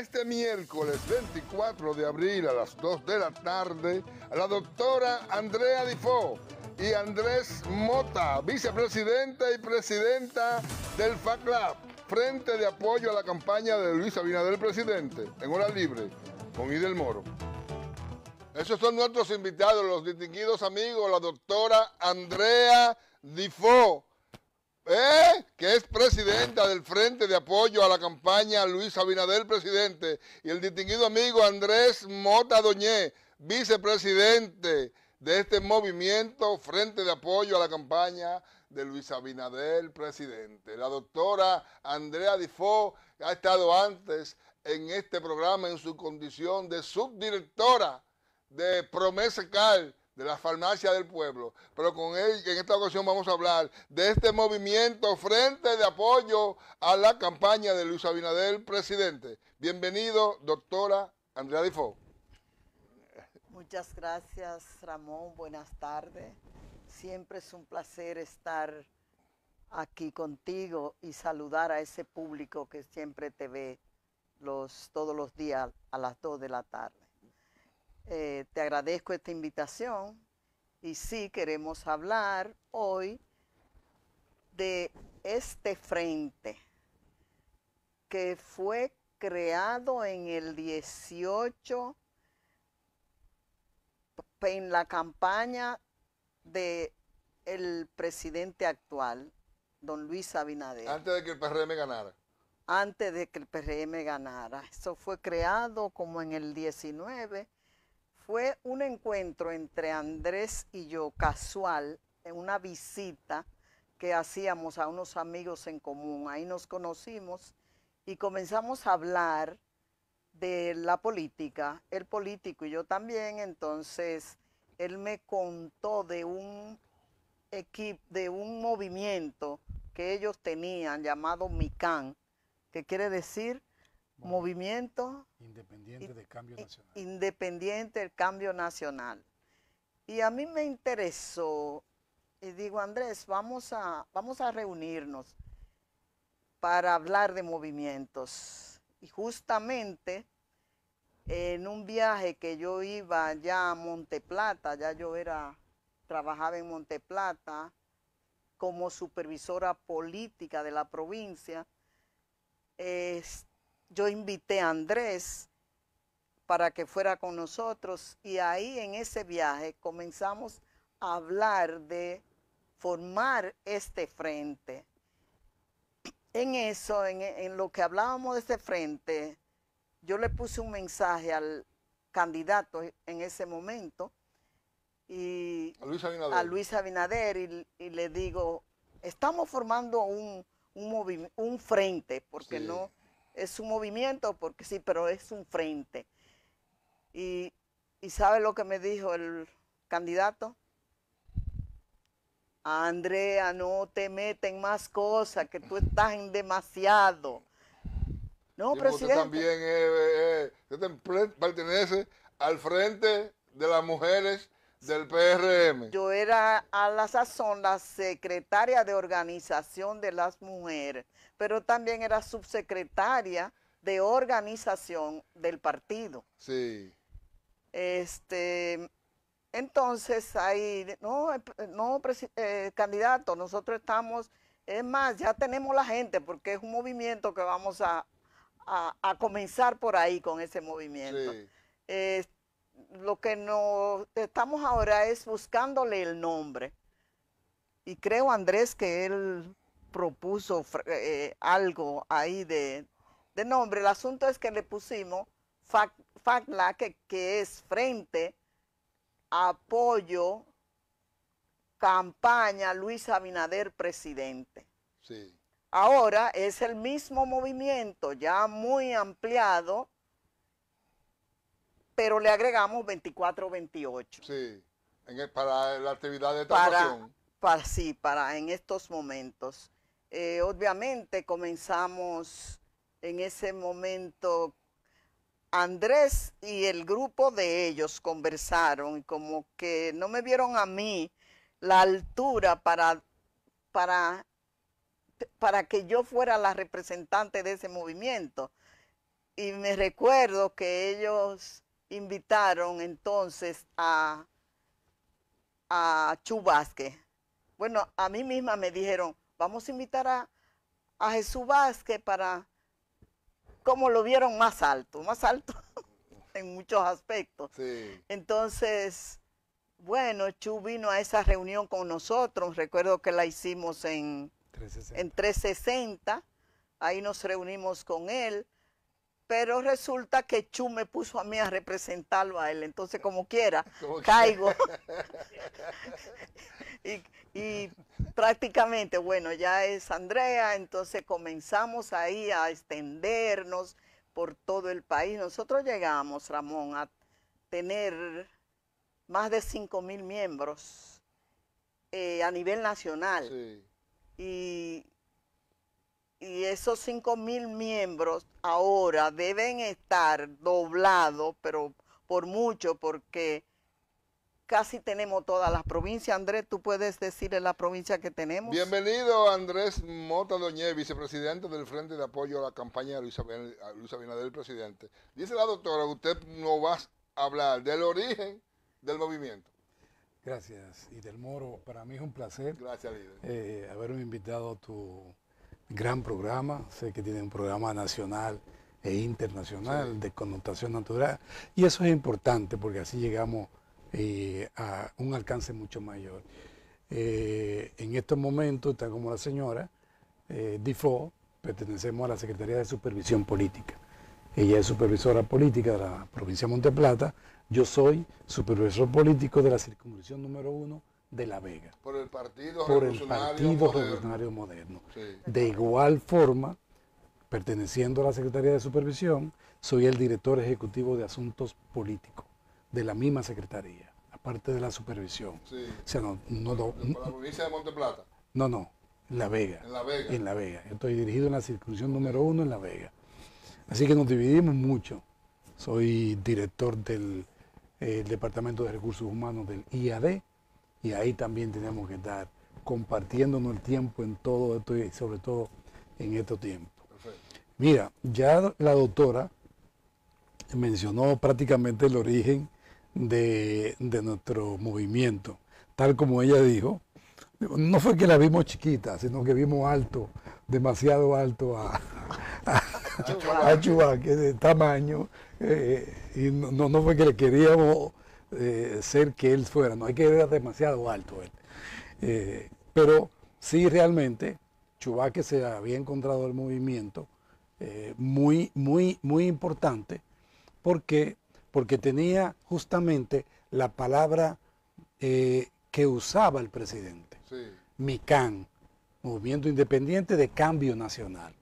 este miércoles 24 de abril a las 2 de la tarde a la doctora Andrea Difo y Andrés Mota, vicepresidenta y presidenta del FACLAB, Frente de Apoyo a la campaña de Luis Abinader, presidente, en hora libre, con Idel Moro. Esos son nuestros invitados, los distinguidos amigos, la doctora Andrea Difo. ¿Eh? que es presidenta del Frente de Apoyo a la campaña Luis Abinader, presidente, y el distinguido amigo Andrés Mota Doñé, vicepresidente de este movimiento Frente de Apoyo a la campaña de Luis Abinader, presidente. La doctora Andrea Difó ha estado antes en este programa en su condición de subdirectora de Promesa Cal de la farmacia del pueblo. Pero con él, en esta ocasión vamos a hablar de este movimiento frente de apoyo a la campaña de Luis Abinader, presidente. Bienvenido, doctora Andrea Difo. Muchas gracias, Ramón. Buenas tardes. Siempre es un placer estar aquí contigo y saludar a ese público que siempre te ve todos los días a las 2 de la tarde. Eh, te agradezco esta invitación y sí queremos hablar hoy de este frente que fue creado en el 18 en la campaña de el presidente actual, don Luis Abinader. Antes de que el PRM ganara. Antes de que el PRM ganara. Eso fue creado como en el 19 fue un encuentro entre Andrés y yo casual, en una visita que hacíamos a unos amigos en común. Ahí nos conocimos y comenzamos a hablar de la política, el político y yo también, entonces él me contó de un equipo, de un movimiento que ellos tenían llamado MICAN, que quiere decir movimiento. Independiente del cambio nacional. Independiente del cambio nacional. Y a mí me interesó, y digo, Andrés, vamos a, vamos a reunirnos para hablar de movimientos. Y justamente en un viaje que yo iba ya a Monteplata, ya yo era, trabajaba en Monteplata como supervisora política de la provincia, este, yo invité a Andrés para que fuera con nosotros y ahí en ese viaje comenzamos a hablar de formar este frente. En eso, en, lo que hablábamos de este frente, yo le puse un mensaje al candidato en ese momento y a Luis Abinader, y, le digo, estamos formando un, un, un frente, porque no es un movimiento, porque sí, pero es un frente. Y, y ¿sabe lo que me dijo el candidato? Andrea, no te meten más cosas, que tú estás en demasiado. No, presidente. también pertenece al frente de las mujeres del PRM. Yo era a la sazón la secretaria de organización de las mujeres, pero también era subsecretaria de organización del partido. Sí. Este, entonces ahí, no, no, eh, candidato, nosotros estamos, es más, ya tenemos la gente porque es un movimiento que vamos a, comenzar por ahí con ese movimiento. Sí. Este, lo que nos estamos ahora es buscándole el nombre. Y creo, Andrés, que él propuso eh, algo ahí de, nombre. El asunto es que le pusimos FACLA, que, que es frente, apoyo, campaña, Luis Abinader, presidente. Ahora es el mismo movimiento, ya muy ampliado, pero le agregamos 24-28. Sí, para la actividad de para, para, Sí, para en estos momentos. Eh, obviamente comenzamos en ese momento, Andrés y el grupo de ellos conversaron y como que no me vieron a mí la altura para, para, para que yo fuera la representante de ese movimiento. Y me recuerdo que ellos invitaron entonces a, a Chu Vázquez. Bueno, a mí misma me dijeron, vamos a invitar a, Jesús Vázquez para, como lo vieron más alto, más alto en muchos aspectos. Sí. Entonces, bueno, Chu vino a esa reunión con nosotros, recuerdo que la hicimos en en 360. ahí nos reunimos con él pero resulta que Chu me puso a mí a representarlo a él, entonces como quiera, caigo. y, prácticamente, bueno, ya es Andrea, entonces comenzamos ahí a extendernos por todo el país. Nosotros llegamos, Ramón, a tener más de 5 mil miembros eh, a nivel nacional. Sí. Y y esos 5.000 mil miembros ahora deben estar doblados, pero por mucho, porque casi tenemos todas las provincias. Andrés, tú puedes decir en la provincia que tenemos. Bienvenido, Andrés Mota Doñé, vicepresidente del Frente de Apoyo a la campaña de Luis Abinader, presidente. Dice la doctora, usted no va a hablar del origen del movimiento. Gracias, y del Moro, para mí es un placer. Gracias, líder. Eh, haberme invitado a tu gran programa, sé que tiene un programa nacional e internacional de connotación natural, y eso es importante porque así llegamos eh, a un alcance mucho mayor. Eh, en estos momentos, tal como la señora, eh, DIFO, pertenecemos a la Secretaría de Supervisión Política. Ella es supervisora política de la provincia de Monteplata, yo soy supervisor político de la circunscripción número uno de La Vega. Por el Partido por Moderno. De igual forma, perteneciendo a la Secretaría de Supervisión, soy el director ejecutivo de Asuntos Políticos de la misma Secretaría, aparte de la supervisión. no, no, ¿Por la provincia de Monteplata? No, no, en La Vega. En La Vega. Estoy dirigido en la circunscripción número uno en La Vega. Así que nos dividimos mucho. Soy director del eh, Departamento de Recursos Humanos del IAD, y ahí también tenemos que estar compartiéndonos el tiempo en todo esto y sobre todo en estos tiempos. Mira, ya la doctora mencionó prácticamente el origen de, nuestro movimiento. Tal como ella dijo, no fue que la vimos chiquita, sino que vimos alto, demasiado alto a, a, de tamaño, eh, y no, no fue que le queríamos eh, ser que él fuera, no hay que ver demasiado alto él. Eh, pero sí realmente Chubaque se había encontrado el movimiento eh, muy, muy, muy importante porque, porque tenía justamente la palabra que usaba el presidente, MICAN, Movimiento Independiente de Cambio Nacional.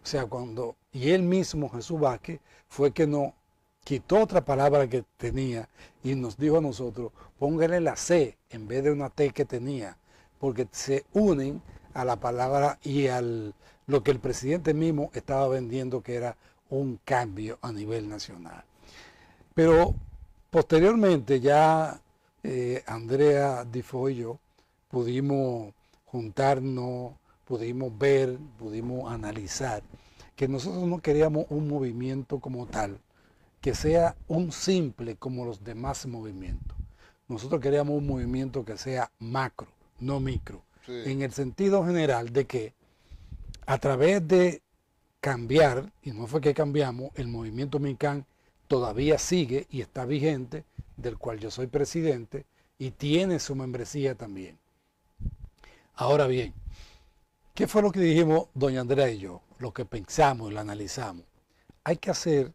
O sea, cuando, y él mismo, Jesús Vázquez, fue que no, quitó otra palabra que tenía y nos dijo a nosotros, póngale la C en vez de una T que tenía, porque se unen a la palabra y al lo que el presidente mismo estaba vendiendo que era un cambio a nivel nacional. Pero posteriormente ya eh, Andrea Difo y yo pudimos juntarnos, pudimos ver, pudimos analizar que nosotros no queríamos un movimiento como tal, que sea un simple como los demás movimientos. Nosotros queríamos un movimiento que sea macro, no micro, en el sentido general de que a través de cambiar, y no fue que cambiamos, el movimiento Mincán todavía sigue y está vigente, del cual yo soy presidente, y tiene su membresía también. Ahora bien, ¿qué fue lo que dijimos doña Andrea y yo? Lo que pensamos y lo analizamos. Hay que hacer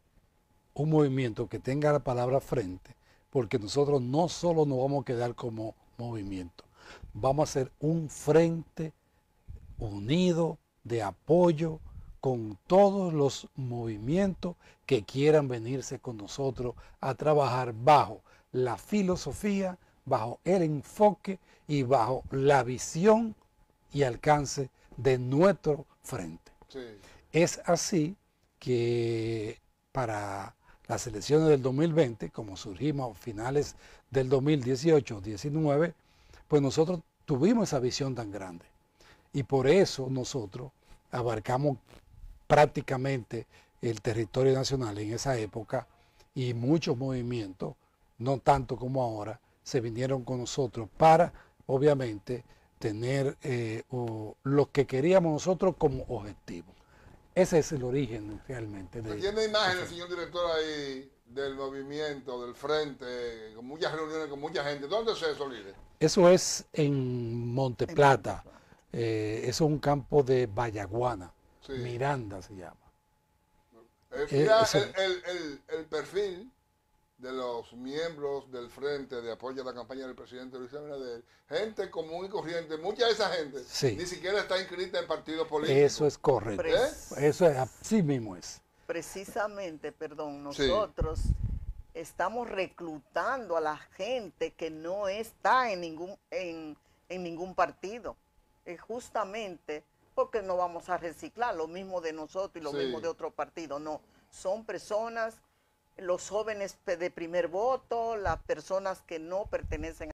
un movimiento que tenga la palabra frente, porque nosotros no solo nos vamos a quedar como movimiento, vamos a ser un frente unido de apoyo con todos los movimientos que quieran venirse con nosotros a trabajar bajo la filosofía, bajo el enfoque y bajo la visión y alcance de nuestro frente. Es así que para las elecciones del 2020, como surgimos a finales del 2018-19, pues nosotros tuvimos esa visión tan grande. Y por eso nosotros abarcamos prácticamente el territorio nacional en esa época y muchos movimientos, no tanto como ahora, se vinieron con nosotros para, obviamente, tener eh, lo que queríamos nosotros como objetivo. Ese es el origen realmente. tiene imágenes, señor director, ahí del movimiento, del frente, con muchas reuniones con mucha gente. ¿Dónde es eso, líder? Eso es en Monteplata. Eh, es un campo de Bayaguana. Miranda se llama. Eh, eh el, el, el perfil de los miembros del Frente de Apoyo a la Campaña del Presidente Luis Abinader, gente común y corriente, mucha de esa gente ni siquiera está inscrita en partidos políticos. Eso es correcto. ¿Eh? Eso es así mismo es. Precisamente, perdón, nosotros estamos reclutando a la gente que no está en ningún en, ningún partido. Es justamente porque no vamos a reciclar lo mismo de nosotros y lo mismo de otro partido, no. Son personas los jóvenes de primer voto, las personas que no pertenecen a